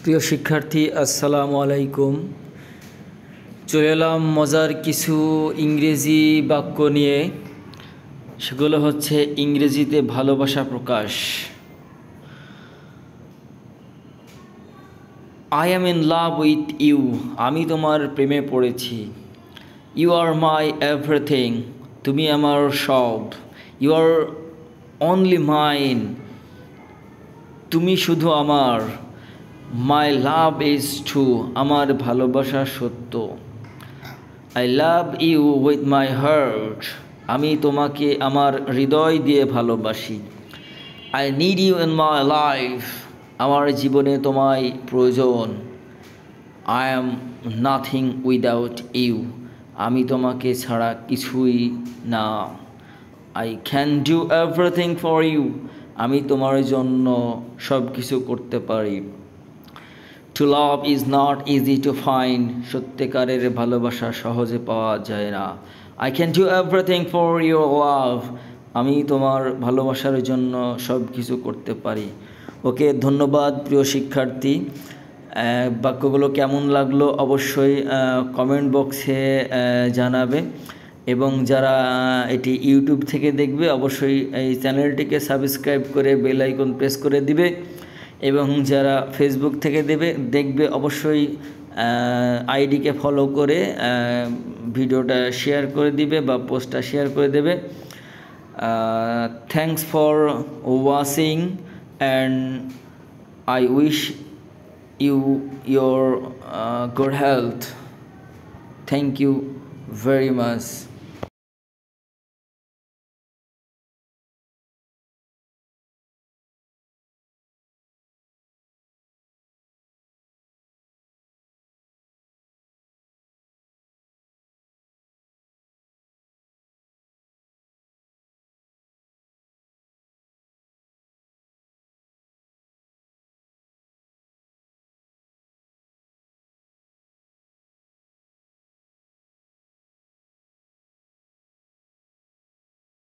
প্রিয় শিক্ষার্থী আসসালামু আলাইকুম চলে এলাম মজার কিছু ইংরেজি বাক্য নিয়ে সেগুলো হচ্ছে ইংরেজিতে ভালোবাসা প্রকাশ I am in love with you আমি তোমার প্রেমে পড়েছি ইউ আর মাই এভরিথিং তুমি আমার সব ইউ আর অনলি মাইন তুমি শুধু আমার মাই লাভ ইজ ট্রু আমার ভালোবাসা সত্য I love you with my heart আমি তোমাকে আমার হৃদয় দিয়ে ভালোবাসি I need you in my life আমার জীবনে তোমায় প্রয়োজন I am nothing without you আমি তোমাকে ছাড়া কিছুই না I can do everything for you আমি তোমার জন্য সব কিছু করতে পারি to love is not easy to find সত্যিকারের ভালোবাসা সহজে পাওয়া যায় না I can do everything for your love আমি তোমার ভালোবাসার জন্য সব কিছু করতে পারি ওকে ধন্যবাদ প্রিয় শিক্ষার্থী বাক্যগুলো কেমন লাগলো অবশ্যই কমেন্ট বক্সে জানাবে এবং যারা এটি ইউটিউব থেকে দেখবে অবশ্যই এই চ্যানেলটিকে সাবস্ক্রাইব করে বেল আইকন প্রেস করে দিবে এবং যারা ফেসবুক থেকে দেবে দেখবে অবশ্যই আইডিকে ফলো করে ভিডিওটা শেয়ার করে দিবে বা পোস্টটা শেয়ার করে দেবে thanks for watching and I wish you your good health thank you very much